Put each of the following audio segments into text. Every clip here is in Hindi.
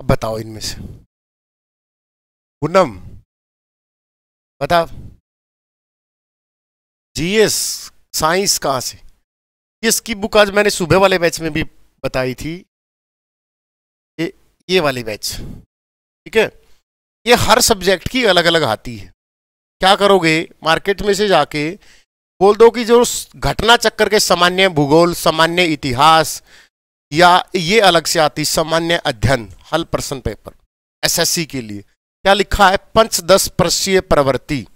अब बताओ इनमें से पूनम बता जीएस साइंस कहां से इसकी बुक आज मैंने सुबह वाले बैच में भी बताई थी ये ये वाली बैच ठीक है ये हर सब्जेक्ट की अलग अलग आती है क्या करोगे मार्केट में से जाके बोल दो कि जो घटना चक्कर के सामान्य भूगोल सामान्य इतिहास या ये अलग से आती सामान्य अध्ययन हल प्रश्न पेपर एसएससी के लिए क्या लिखा है पंच दस प्रशीय प्रवृत्ति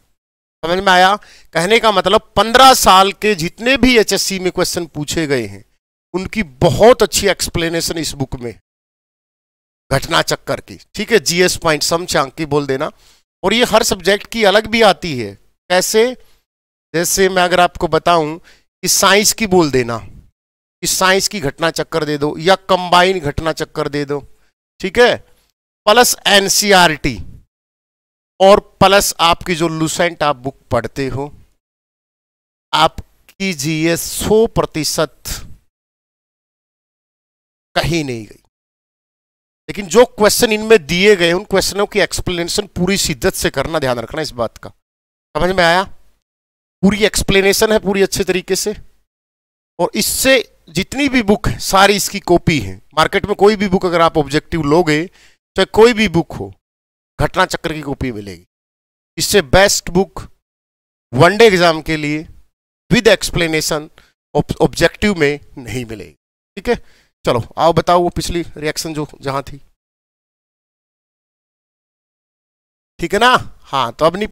समझ में आया कहने का मतलब पंद्रह साल के जितने भी एचएससी में क्वेश्चन पूछे गए हैं उनकी बहुत अच्छी एक्सप्लेनेशन इस बुक में घटना चक्कर की ठीक है जीएस पॉइंट सम की बोल देना और ये हर सब्जेक्ट की अलग भी आती है कैसे जैसे मैं अगर आपको बताऊं कि साइंस की बोल देना कि साइंस की घटना चक्कर दे दो या कंबाइन घटना चक्कर दे दो ठीक है प्लस एनसीआरटी e और प्लस आपकी जो लुसेंट आप बुक पढ़ते हो आपकी जीएस सौ प्रतिशत कहीं नहीं गई लेकिन जो क्वेश्चन इनमें दिए गए उन क्वेश्चनों की एक्सप्लेनेशन पूरी शिद्दत से करना ध्यान रखना इस बात का समझ में आया पूरी एक्सप्लेनेशन है पूरी अच्छे तरीके से और इससे जितनी भी बुक है सारी इसकी कॉपी है मार्केट में कोई भी बुक अगर आप ऑब्जेक्टिव लोगे चाहे कोई भी बुक हो घटना चक्र की कॉपी मिलेगी इससे बेस्ट बुक वनडे एग्जाम के लिए विद एक्सप्लेनेशन ऑब्जेक्टिव में नहीं मिलेगी ठीक है चलो आओ बताओ वो पिछली रिएक्शन जो जहां थी ठीक है ना हाँ तो अब नहीं